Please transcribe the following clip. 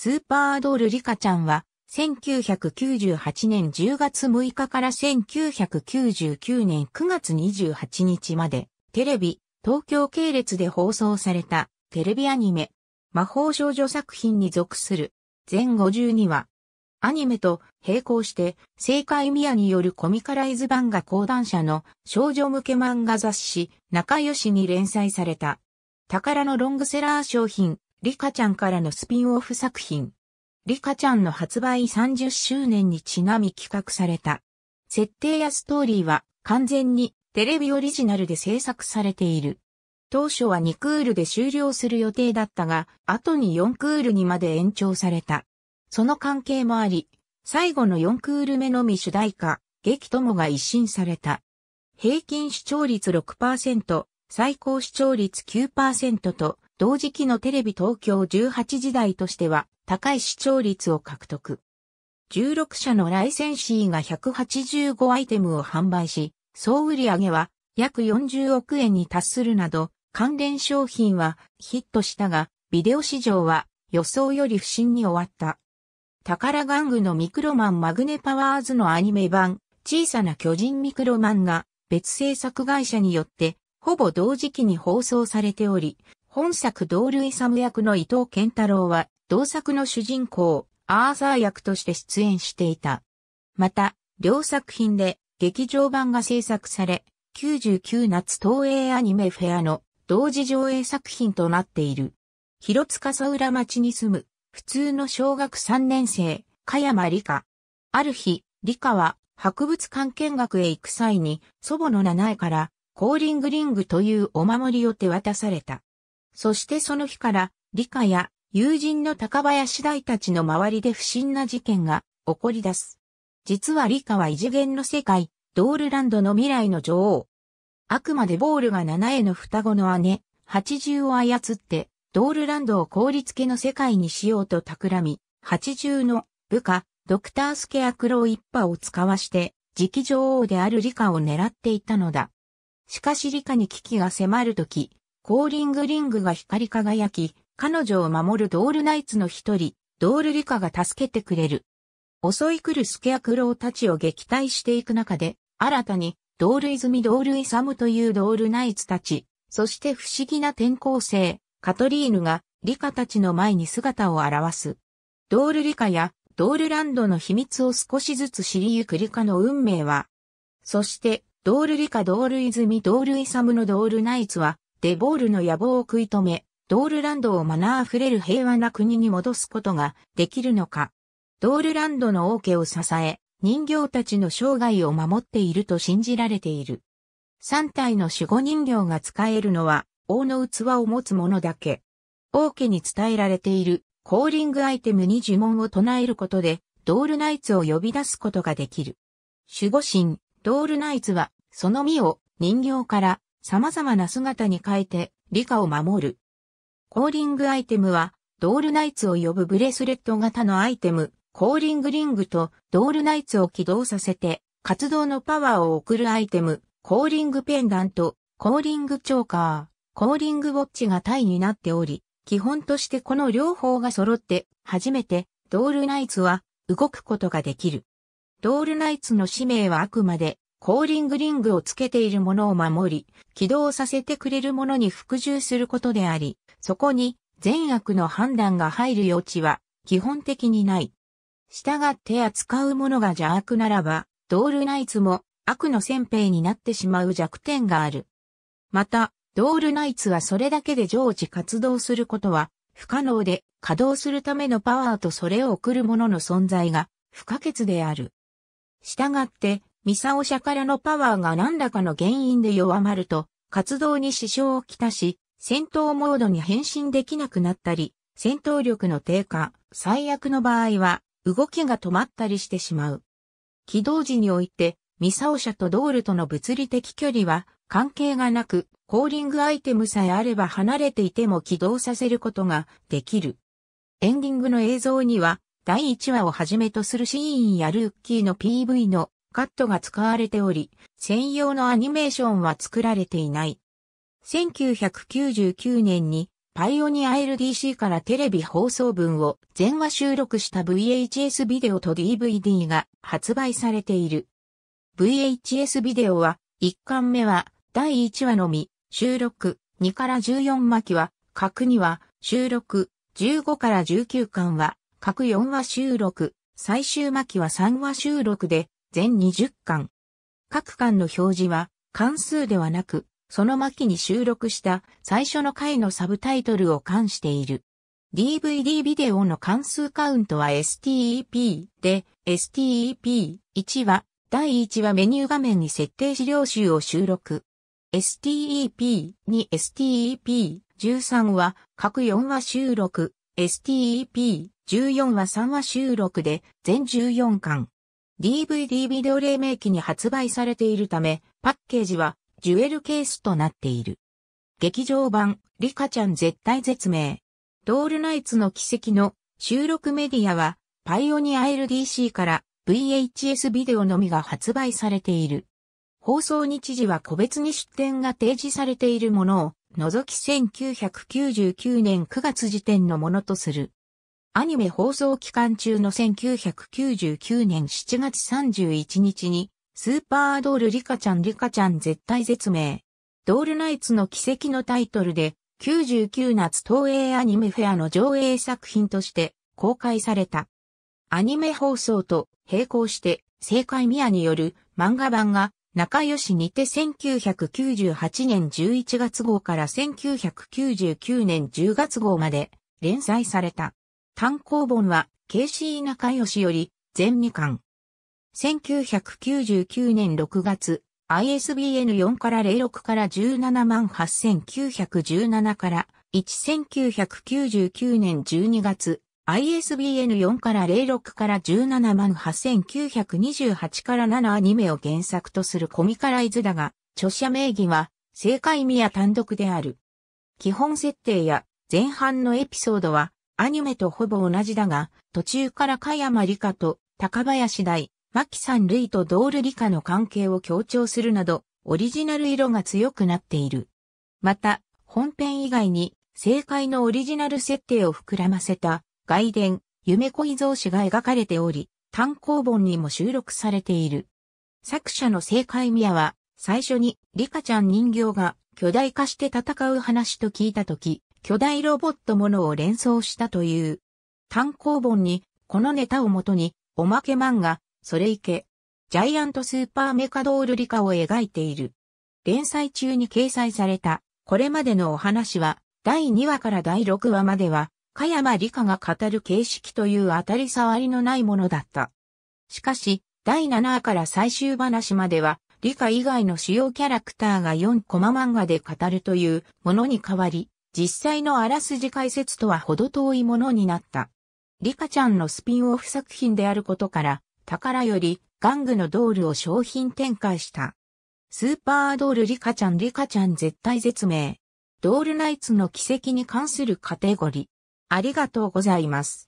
スーパードールリカちゃんは、1998年10月6日から1999年9月28日まで、テレビ、東京系列で放送された、テレビアニメ、魔法少女作品に属する、全52話。アニメと並行して、正解宮によるコミカライズ版が講談社の少女向け漫画雑誌、仲良しに連載された。宝のロングセラー商品、リカちゃんからのスピンオフ作品。リカちゃんの発売30周年にちなみ企画された。設定やストーリーは完全にテレビオリジナルで制作されている。当初は2クールで終了する予定だったが、後に4クールにまで延長された。その関係もあり、最後の4クール目のみ主題歌、激ともが一新された。平均視聴率6%、最高視聴率9%と、同時期のテレビ東京18時代としては高い視聴率を獲得。16社のライセンシーが185アイテムを販売し、総売上は約40億円に達するなど、関連商品はヒットしたが、ビデオ市場は予想より不振に終わった。宝玩具のミクロマンマグネパワーズのアニメ版、小さな巨人ミクロマンが別制作会社によって、ほぼ同時期に放送されており、本作同類サム役の伊藤健太郎は、同作の主人公、アーサー役として出演していた。また、両作品で劇場版が制作され、99夏東映アニメフェアの同時上映作品となっている。広塚佐浦町に住む、普通の小学3年生、加山理香。ある日、理香は博物館見学へ行く際に祖母の七重からコーリングリングというお守りを手渡された。そしてその日から、理科や友人の高林大たちの周りで不審な事件が起こり出す。実は理科は異次元の世界、ドールランドの未来の女王。あくまでボールが七重の双子の姉、八重を操って、ドールランドを凍りつけの世界にしようと企み、八重の部下、ドクタースケアクロー一派を使わして、次期女王であるリカを狙っていたのだ。しかしリカに危機が迫るとき、コーリングリングが光り輝き、彼女を守るドールナイツの一人、ドールリカが助けてくれる。襲い来るスケアクローたちを撃退していく中で、新たに、ドール泉ドールイサムというドールナイツたち、そして不思議な転校生、カトリーヌが、リカたちの前に姿を現す。ドールリカや、ドールランドの秘密を少しずつ知りゆくリカの運命は、そして、ドールリカドール泉ドールイサムのドールナイツは、デボールの野望を食い止め、ドールランドをマナー溢れる平和な国に戻すことができるのか。ドールランドの王家を支え、人形たちの生涯を守っていると信じられている。三体の守護人形が使えるのは、王の器を持つ者だけ。王家に伝えられている、コーリングアイテムに呪文を唱えることで、ドールナイツを呼び出すことができる。守護神、ドールナイツは、その身を人形から様々な姿に変えて、理科を守る。コーリングアイテムは、ドールナイツを呼ぶブレスレット型のアイテム、コーリングリングとドールナイツを起動させて、活動のパワーを送るアイテム、コーリングペンダント、コーリングチョーカー、コーリングウォッチが体になっており、基本としてこの両方が揃って、初めてドールナイツは動くことができる。ドールナイツの使命はあくまでコーリングリングをつけているものを守り、起動させてくれるものに服従することであり、そこに善悪の判断が入る余地は基本的にない。従って扱うものが邪悪ならば、ドールナイツも悪の先兵になってしまう弱点がある。また、ドールナイツはそれだけで常時活動することは不可能で、稼働するためのパワーとそれを送る者の存在が不可欠である。従って、ミサオ社からのパワーが何らかの原因で弱まると、活動に支障をきたし、戦闘モードに変身できなくなったり、戦闘力の低下、最悪の場合は、動きが止まったりしてしまう。起動時において、ミサオ社とドールとの物理的距離は関係がなく、コーリングアイテムさえあれば離れていても起動させることができる。エンディングの映像には、第1話をはじめとするシーンやルーキーの PV のカットが使われており、専用のアニメーションは作られていない。1999年にパイオニア LDC からテレビ放送分を全話収録した VHS ビデオと DVD が発売されている。VHS ビデオは1巻目は第1話のみ収録2から14巻は各2話収録15から19巻は各4話収録最終巻は3話収録で全20巻。各巻の表示は、関数ではなく、その巻に収録した最初の回のサブタイトルを関している。DVD ビデオの関数カウントは STEP で、STEP1 は、第1話メニュー画面に設定資料集を収録。STEP2、STEP13 は各4話収録、STEP14 は3話収録で全14巻。DVD ビデオ黎明期に発売されているため、パッケージはジュエルケースとなっている。劇場版、リカちゃん絶対絶命。ドールナイツの奇跡の収録メディアは、パイオニア LDC から VHS ビデオのみが発売されている。放送日時は個別に出展が提示されているものを、除き1999年9月時点のものとする。アニメ放送期間中の1999年7月31日に、スーパードールリカちゃんリカちゃん絶対絶命。ドールナイツの奇跡のタイトルで、99夏東映アニメフェアの上映作品として公開された。アニメ放送と並行して、正解ミアによる漫画版が仲良しにて1998年11月号から1999年10月号まで連載された。単行本は、ケイシー仲良しより、全2巻。1999年6月、ISBN 4から06から17万8917から1999年12月、ISBN 4から06から17万8928から7アニメを原作とするコミカライズだが、著者名義は、正解宮単独である。基本設定や前半のエピソードは、アニメとほぼ同じだが、途中から加山理香と高林大、牧さん類とドール理香の関係を強調するなど、オリジナル色が強くなっている。また、本編以外に、正解のオリジナル設定を膨らませた、外伝、夢恋像詞が描かれており、単行本にも収録されている。作者の正解宮は、最初に、リカちゃん人形が巨大化して戦う話と聞いたとき、巨大ロボットものを連想したという。単行本に、このネタをもとに、おまけ漫画、それいけ、ジャイアントスーパーメカドールリカを描いている。連載中に掲載された、これまでのお話は、第2話から第6話までは、香山理カが語る形式という当たり障りのないものだった。しかし、第7話から最終話までは、理科以外の主要キャラクターが4コマ漫画で語るというものに変わり、実際のあらすじ解説とはほど遠いものになった。リカちゃんのスピンオフ作品であることから、宝より玩具のドールを商品展開した。スーパードールリカちゃんリカちゃん絶対絶命。ドールナイツの奇跡に関するカテゴリー。ありがとうございます。